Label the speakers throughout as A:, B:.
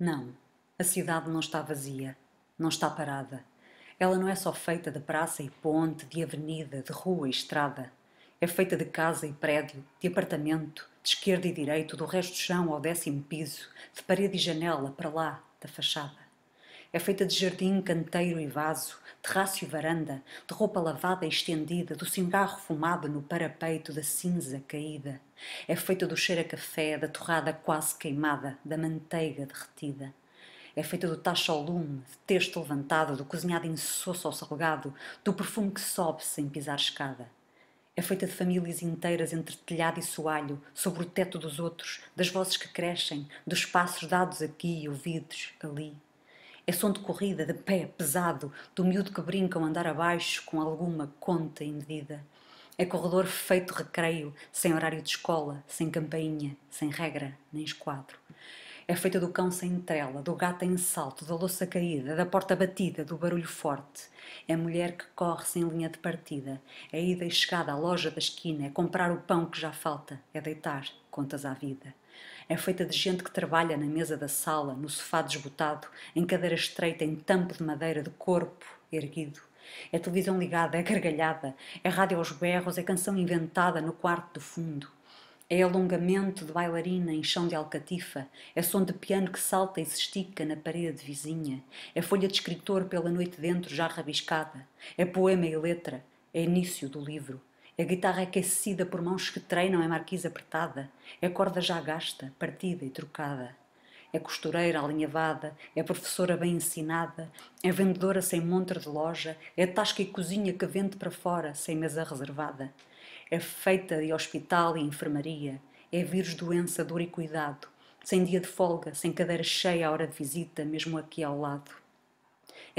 A: Não, a cidade não está vazia, não está parada. Ela não é só feita de praça e ponte, de avenida, de rua e estrada. É feita de casa e prédio, de apartamento, de esquerda e direito, do resto do chão ao décimo piso, de parede e janela, para lá, da fachada. É feita de jardim, canteiro e vaso, terraço e varanda, de roupa lavada e estendida, do cigarro fumado no parapeito da cinza caída. É feita do cheiro a café, da torrada quase queimada, da manteiga derretida. É feita do tacho ao lume, de texto levantado, do cozinhado insosso ao salgado, do perfume que sobe sem pisar escada. É feita de famílias inteiras entre telhado e soalho, sobre o teto dos outros, das vozes que crescem, dos passos dados aqui e ouvidos ali. É som de corrida, de pé, pesado, do miúdo que brinca ao andar abaixo com alguma conta em medida. É corredor feito recreio, sem horário de escola, sem campainha, sem regra, nem esquadro. É feita do cão sem trela, do gato em salto, da louça caída, da porta batida, do barulho forte. É mulher que corre sem linha de partida. É ida e chegada à loja da esquina, é comprar o pão que já falta, é deitar contas à vida. É feita de gente que trabalha na mesa da sala, no sofá desbotado, em cadeira estreita, em tampo de madeira, de corpo erguido. É televisão ligada, é gargalhada, é rádio aos berros, é canção inventada no quarto do fundo. É alongamento de bailarina em chão de alcatifa, é som de piano que salta e se estica na parede vizinha, é folha de escritor pela noite dentro já rabiscada, é poema e letra, é início do livro, a guitarra é aquecida por mãos que treinam é marquise apertada, é corda já gasta, partida e trocada. É costureira alinhavada, é professora bem ensinada, é vendedora sem montra de loja, é tasca e cozinha que vende para fora, sem mesa reservada. É feita de hospital e enfermaria, é vírus, doença, dor e cuidado, sem dia de folga, sem cadeira cheia à hora de visita, mesmo aqui ao lado.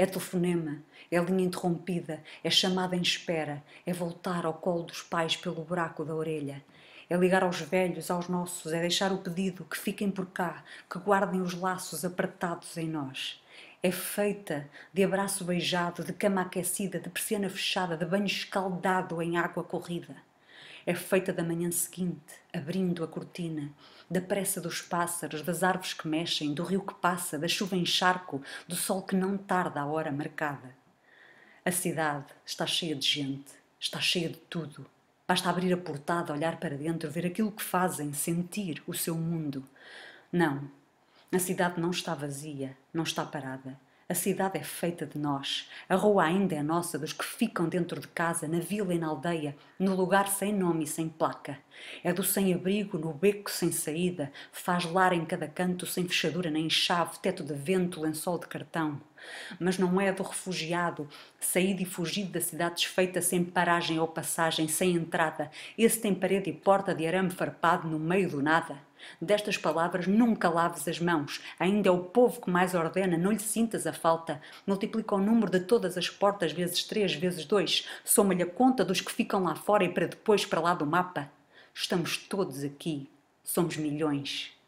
A: É telefonema, é linha interrompida, é chamada em espera, é voltar ao colo dos pais pelo buraco da orelha, é ligar aos velhos, aos nossos, é deixar o pedido que fiquem por cá, que guardem os laços apertados em nós. É feita de abraço beijado, de cama aquecida, de persiana fechada, de banho escaldado em água corrida é feita da manhã seguinte, abrindo a cortina, da pressa dos pássaros, das árvores que mexem, do rio que passa, da chuva em charco, do sol que não tarda a hora marcada. A cidade está cheia de gente, está cheia de tudo. Basta abrir a portada, olhar para dentro, ver aquilo que fazem, sentir o seu mundo. Não, a cidade não está vazia, não está parada. A cidade é feita de nós. A rua ainda é nossa, dos que ficam dentro de casa, na vila e na aldeia, no lugar sem nome e sem placa. É do sem-abrigo, no beco sem saída, faz lar em cada canto, sem fechadura nem chave, teto de vento, lençol de cartão mas não é do refugiado, saído e fugido da cidade desfeita sem paragem ou passagem, sem entrada. Esse tem parede e porta de arame farpado no meio do nada. Destas palavras nunca laves as mãos. Ainda é o povo que mais ordena, não lhe sintas a falta. Multiplica o número de todas as portas vezes três, vezes dois. Soma-lhe a conta dos que ficam lá fora e para depois para lá do mapa. Estamos todos aqui. Somos milhões.